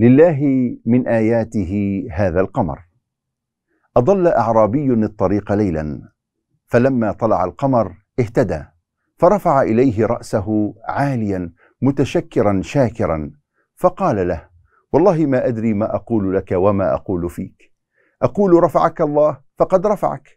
لله من آياته هذا القمر أضل أعرابي الطريق ليلا فلما طلع القمر اهتدى فرفع إليه رأسه عاليا متشكرا شاكرا فقال له والله ما أدري ما أقول لك وما أقول فيك أقول رفعك الله فقد رفعك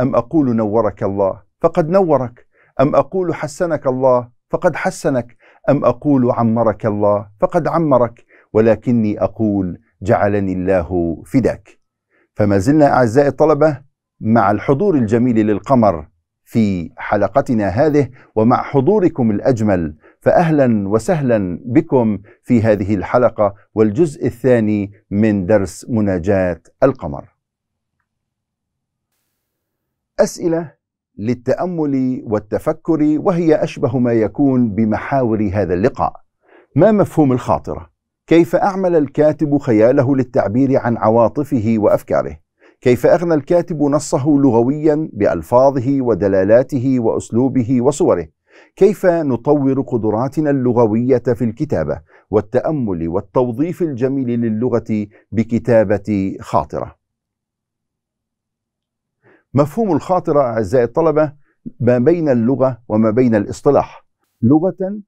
أم أقول نورك الله فقد نورك أم أقول حسنك الله فقد حسنك أم أقول عمرك الله فقد عمرك ولكني أقول جعلني الله فداك فما زلنا أعزائي الطلبة مع الحضور الجميل للقمر في حلقتنا هذه ومع حضوركم الأجمل فأهلا وسهلا بكم في هذه الحلقة والجزء الثاني من درس مناجاة القمر أسئلة للتأمل والتفكر وهي أشبه ما يكون بمحاور هذا اللقاء ما مفهوم الخاطرة؟ كيف أعمل الكاتب خياله للتعبير عن عواطفه وأفكاره كيف أغنى الكاتب نصه لغويا بألفاظه ودلالاته وأسلوبه وصوره كيف نطور قدراتنا اللغوية في الكتابة والتأمل والتوظيف الجميل للغة بكتابة خاطرة مفهوم الخاطرة أعزائي الطلبة ما بين اللغة وما بين الاصطلاح لغة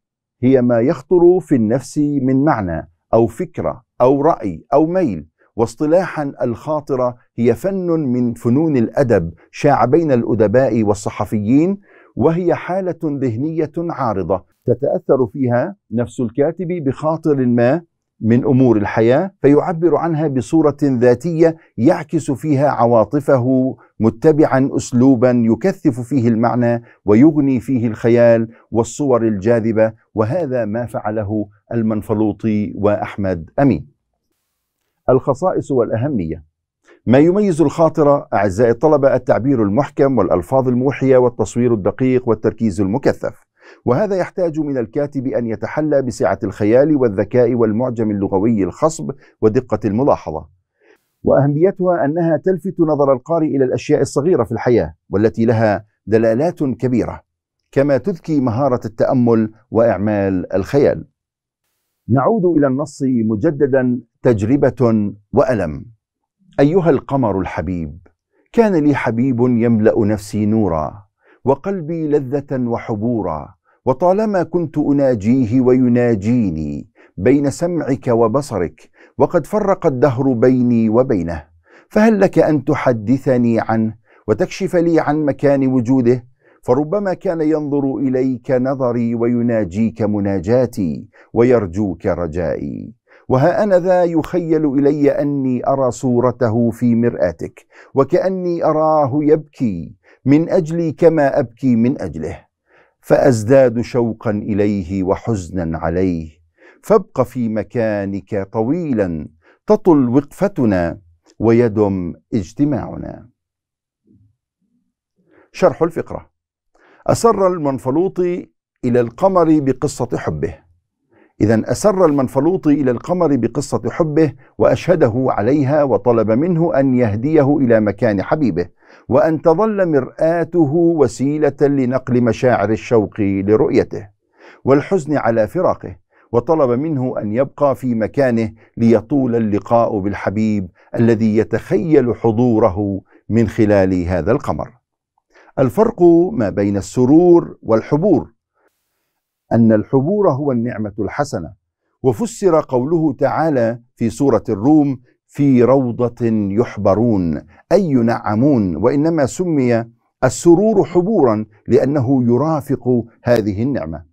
هي ما يخطر في النفس من معنى أو فكرة أو رأي أو ميل واصطلاحا الخاطرة هي فن من فنون الأدب شاع بين الأدباء والصحفيين وهي حالة ذهنية عارضة تتأثر فيها نفس الكاتب بخاطر ما من امور الحياه فيعبر عنها بصوره ذاتيه يعكس فيها عواطفه متبعا اسلوبا يكثف فيه المعنى ويغني فيه الخيال والصور الجاذبه وهذا ما فعله المنفلوطي واحمد امين. الخصائص والاهميه ما يميز الخاطرة أعزائي الطلبة التعبير المحكم والألفاظ الموحية والتصوير الدقيق والتركيز المكثف وهذا يحتاج من الكاتب أن يتحلى بسعة الخيال والذكاء والمعجم اللغوي الخصب ودقة الملاحظة وأهميتها أنها تلفت نظر القارئ إلى الأشياء الصغيرة في الحياة والتي لها دلالات كبيرة كما تذكي مهارة التأمل وإعمال الخيال نعود إلى النص مجددا تجربة وألم أيها القمر الحبيب كان لي حبيب يملأ نفسي نورا وقلبي لذة وحبورا وطالما كنت اناجيه ويناجيني بين سمعك وبصرك وقد فرق الدهر بيني وبينه فهل لك ان تحدثني عنه وتكشف لي عن مكان وجوده فربما كان ينظر اليك نظري ويناجيك مناجاتي ويرجوك رجائي وها انا ذا يخيل الي اني ارى صورته في مراتك وكاني اراه يبكي من اجلي كما ابكي من اجله فازداد شوقا اليه وحزنا عليه فابق في مكانك طويلا تطل وقفتنا ويدم اجتماعنا شرح الفقره اسر المنفلوطي الى القمر بقصه حبه إذا أسر المنفلوطي إلى القمر بقصة حبه وأشهده عليها وطلب منه أن يهديه إلى مكان حبيبه وأن تظل مرآته وسيلة لنقل مشاعر الشوق لرؤيته والحزن على فراقه وطلب منه أن يبقى في مكانه ليطول اللقاء بالحبيب الذي يتخيل حضوره من خلال هذا القمر الفرق ما بين السرور والحبور أن الحبور هو النعمة الحسنة وفسر قوله تعالى في سورة الروم في روضة يحبرون أي ينعمون وإنما سمي السرور حبورا لأنه يرافق هذه النعمة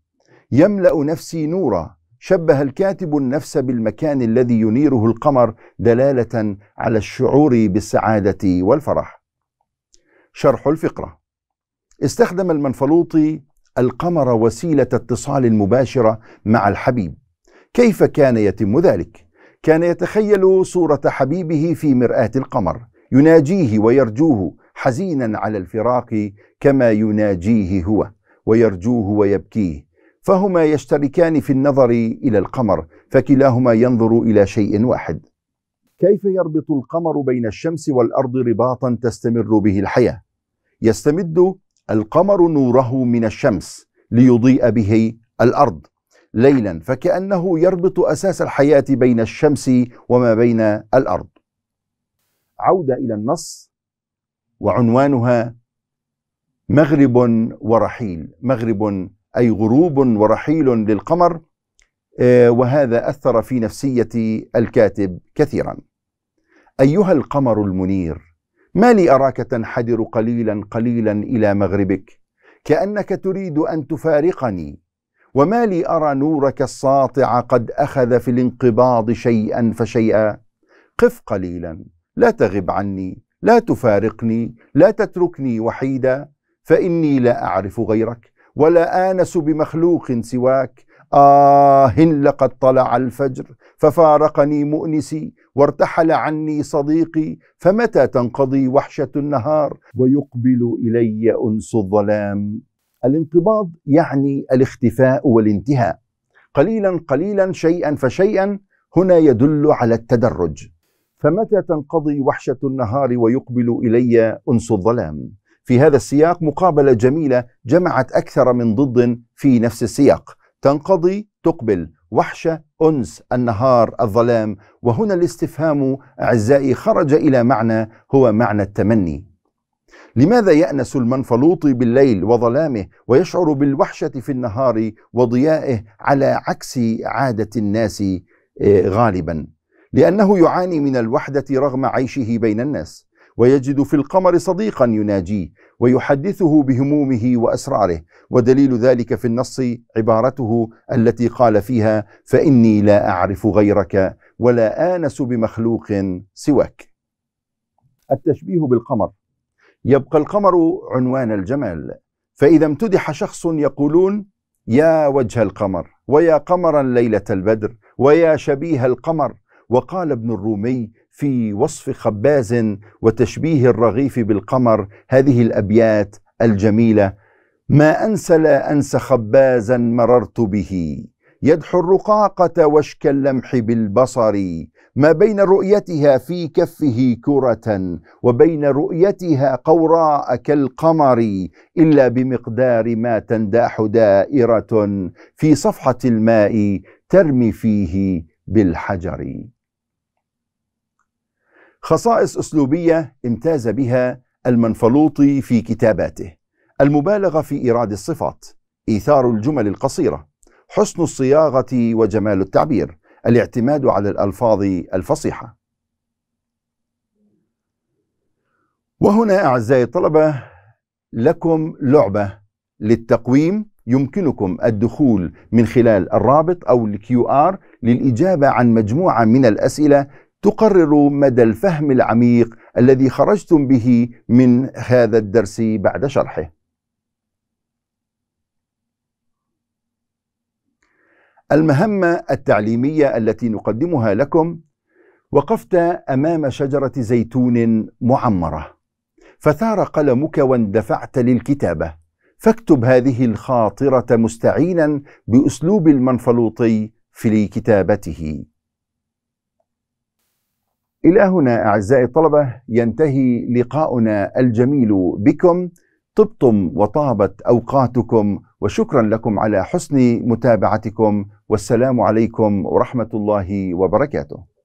يملأ نفسي نورا شبه الكاتب النفس بالمكان الذي ينيره القمر دلالة على الشعور بالسعادة والفرح شرح الفقرة استخدم المنفلوطي القمر وسيلة اتصال مباشرة مع الحبيب كيف كان يتم ذلك؟ كان يتخيل صورة حبيبه في مرآة القمر يناجيه ويرجوه حزينا على الفراق كما يناجيه هو ويرجوه ويبكيه فهما يشتركان في النظر إلى القمر فكلاهما ينظر إلى شيء واحد كيف يربط القمر بين الشمس والأرض رباطا تستمر به الحياة يستمد القمر نوره من الشمس ليضيء به الأرض ليلا فكأنه يربط أساس الحياة بين الشمس وما بين الأرض عودة إلى النص وعنوانها مغرب ورحيل مغرب أي غروب ورحيل للقمر آه، وهذا أثر في نفسية الكاتب كثيرا أيها القمر المنير ما لي أراك تنحدر قليلا قليلا إلى مغربك كأنك تريد أن تفارقني وما لي أرى نورك الساطع قد أخذ في الانقباض شيئا فشيئا قف قليلا لا تغب عني لا تفارقني لا تتركني وحيدا فإني لا أعرف غيرك ولا آنس بمخلوق سواك آه لقد طلع الفجر ففارقني مؤنسي وارتحل عني صديقي فمتى تنقضي وحشة النهار ويقبل إلي أنس الظلام الانقباض يعني الاختفاء والانتهاء قليلا قليلا شيئا فشيئا هنا يدل على التدرج فمتى تنقضي وحشه النهار ويقبل الي انس الظلام في هذا السياق مقابله جميله جمعت اكثر من ضد في نفس السياق تنقضي تقبل وحشه انس النهار الظلام وهنا الاستفهام اعزائي خرج الى معنى هو معنى التمني لماذا يأنس المنفلوطي بالليل وظلامه ويشعر بالوحشة في النهار وضيائه على عكس عادة الناس آه، غالبا لأنه يعاني من الوحدة رغم عيشه بين الناس ويجد في القمر صديقا يناجيه ويحدثه بهمومه وأسراره ودليل ذلك في النص عبارته التي قال فيها فإني لا أعرف غيرك ولا آنس بمخلوق سواك التشبيه بالقمر يبقى القمر عنوان الجمال فإذا امتدح شخص يقولون يا وجه القمر ويا قمرا ليلة البدر ويا شبيه القمر وقال ابن الرومي في وصف خباز وتشبيه الرغيف بالقمر هذه الأبيات الجميلة ما أنسى لا أنسى خبازا مررت به يدحو الرقاقة وشك اللمح بالبصر ما بين رؤيتها في كفه كرة وبين رؤيتها قوراء كالقمر إلا بمقدار ما تنداح دائرة في صفحة الماء ترمي فيه بالحجر. خصائص أسلوبية امتاز بها المنفلوطي في كتاباته المبالغة في إيراد الصفات، إيثار الجمل القصيرة، حسن الصياغة وجمال التعبير، الاعتماد على الألفاظ الفصيحة وهنا أعزائي الطلبة لكم لعبة للتقويم يمكنكم الدخول من خلال الرابط أو الكيو آر للإجابة عن مجموعة من الأسئلة تقرر مدى الفهم العميق الذي خرجتم به من هذا الدرس بعد شرحه المهمة التعليمية التي نقدمها لكم وقفت أمام شجرة زيتون معمرة فثار قلمك واندفعت للكتابة فاكتب هذه الخاطرة مستعينا بأسلوب المنفلوطي في كتابته إلى هنا أعزائي الطلبة ينتهي لقاؤنا الجميل بكم طبتم وطابت أوقاتكم وشكرا لكم على حسن متابعتكم والسلام عليكم ورحمه الله وبركاته